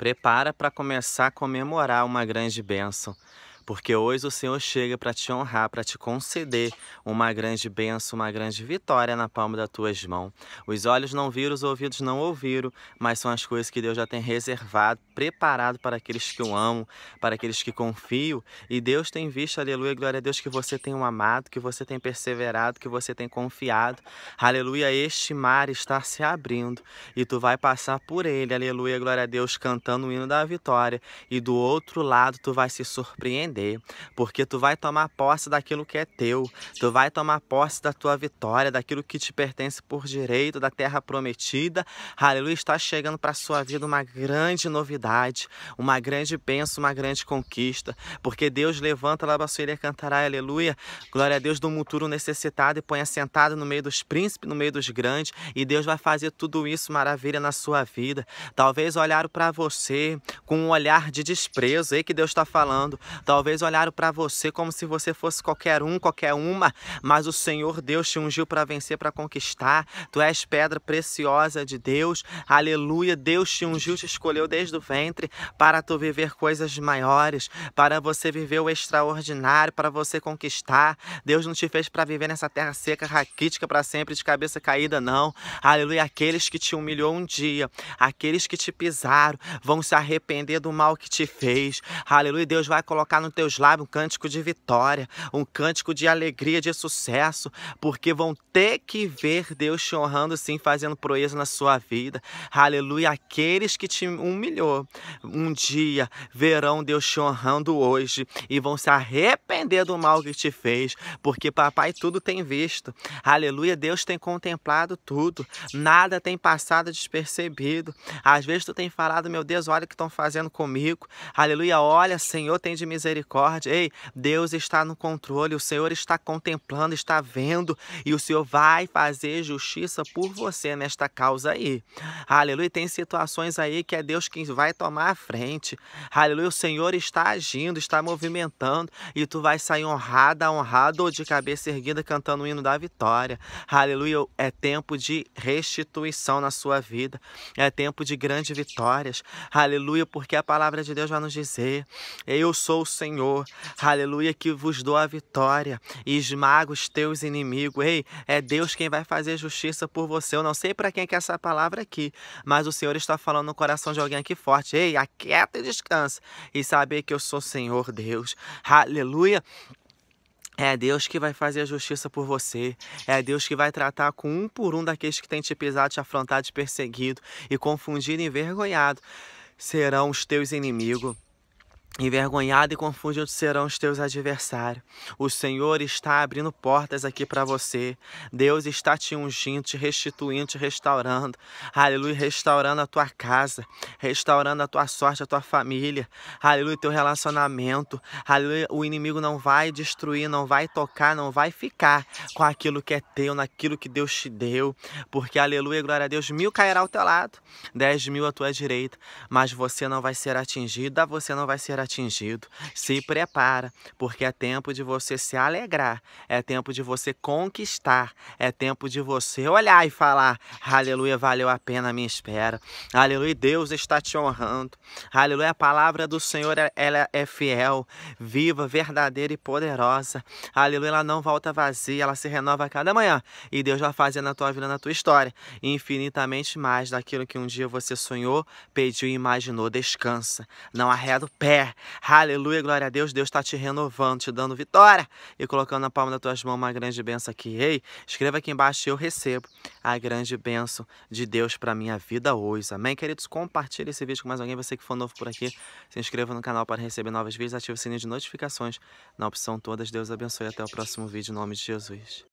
prepara para começar a comemorar uma grande bênção porque hoje o Senhor chega para te honrar, para te conceder uma grande bênção, uma grande vitória na palma das tuas mãos. Os olhos não viram, os ouvidos não ouviram, mas são as coisas que Deus já tem reservado, preparado para aqueles que o amam, para aqueles que confiam. E Deus tem visto, aleluia, glória a Deus, que você tem um amado, que você tem perseverado, que você tem confiado. Aleluia, este mar está se abrindo e tu vai passar por ele, aleluia, glória a Deus, cantando o hino da vitória. E do outro lado tu vai se surpreender perder, porque tu vai tomar posse daquilo que é teu, tu vai tomar posse da tua vitória, daquilo que te pertence por direito, da terra prometida. Aleluia, está chegando para a sua vida uma grande novidade, uma grande bênção, uma grande conquista, porque Deus levanta lá a cantará, aleluia, glória a Deus do futuro necessitado e põe assentado no meio dos príncipes, no meio dos grandes, e Deus vai fazer tudo isso maravilha na sua vida. Talvez olharam para você com um olhar de desprezo, é aí que Deus está falando. Talvez Talvez olharam para você como se você fosse qualquer um, qualquer uma, mas o Senhor Deus te ungiu para vencer, para conquistar. Tu és pedra preciosa de Deus. Aleluia. Deus te ungiu, te escolheu desde o ventre para tu viver coisas maiores, para você viver o extraordinário, para você conquistar. Deus não te fez para viver nessa terra seca, raquítica para sempre, de cabeça caída, não. Aleluia. Aqueles que te humilhou um dia, aqueles que te pisaram, vão se arrepender do mal que te fez. Aleluia. Deus vai colocar no nos teus lábios um cântico de vitória, um cântico de alegria, de sucesso, porque vão ter que ver Deus te honrando sim, fazendo proeza na sua vida. Aleluia. Aqueles que te humilhou um dia verão Deus te honrando hoje e vão se arrepender do mal que te fez, porque papai tudo tem visto. Aleluia. Deus tem contemplado tudo. Nada tem passado despercebido. Às vezes tu tem falado, meu Deus, olha o que estão fazendo comigo. Aleluia. Olha, Senhor, tem de misericórdia misericórdia. Ei, Deus está no controle, o Senhor está contemplando, está vendo e o Senhor vai fazer justiça por você nesta causa aí. Aleluia. Tem situações aí que é Deus quem vai tomar a frente. Aleluia. O Senhor está agindo, está movimentando e tu vai sair honrada, honrado ou de cabeça erguida cantando o hino da vitória. Aleluia. É tempo de restituição na sua vida. É tempo de grandes vitórias. Aleluia, porque a palavra de Deus vai nos dizer: Eu sou o Senhor Senhor. Aleluia, que vos dou a vitória e esmaga os teus inimigos. Ei, é Deus quem vai fazer justiça por você. Eu não sei para quem é, que é essa palavra aqui, mas o Senhor está falando no coração de alguém aqui forte. Ei, aquieta e descansa e saber que eu sou Senhor Deus. Aleluia. É Deus que vai fazer a justiça por você. É Deus que vai tratar com um por um daqueles que têm te pisado, te afrontado, te perseguido e confundido e envergonhado. Serão os teus inimigos envergonhado e confundido serão os teus adversários. O Senhor está abrindo portas aqui para você. Deus está te ungindo, te restituindo, te restaurando. Aleluia, restaurando a tua casa, restaurando a tua sorte, a tua família. Aleluia, teu relacionamento. Aleluia, o inimigo não vai destruir, não vai tocar, não vai ficar com aquilo que é teu, naquilo que Deus te deu. Porque, aleluia, glória a Deus, mil cairá ao teu lado, dez mil à tua direita. Mas você não vai ser atingido, você não vai ser atingido atingido. Se prepara, porque é tempo de você se alegrar, é tempo de você conquistar, é tempo de você olhar e falar: Aleluia, valeu a pena a minha espera. Aleluia, Deus está te honrando. Aleluia, a palavra do Senhor ela é fiel, viva, verdadeira e poderosa. Aleluia, ela não volta vazia, ela se renova a cada manhã. E Deus vai fazer na tua vida, na tua história, infinitamente mais daquilo que um dia você sonhou, pediu e imaginou. Descansa, não arreda o pé, Aleluia, glória a Deus. Deus está te renovando, te dando vitória e colocando na palma das tuas mãos uma grande bênção aqui. Ei, escreva aqui embaixo: Eu recebo a grande bênção de Deus para minha vida hoje. Amém, queridos? Compartilhe esse vídeo com mais alguém. Você que for novo por aqui, se inscreva no canal para receber novos vídeos. Ative o sininho de notificações na opção Todas. Deus abençoe. Até o próximo vídeo, em nome de Jesus.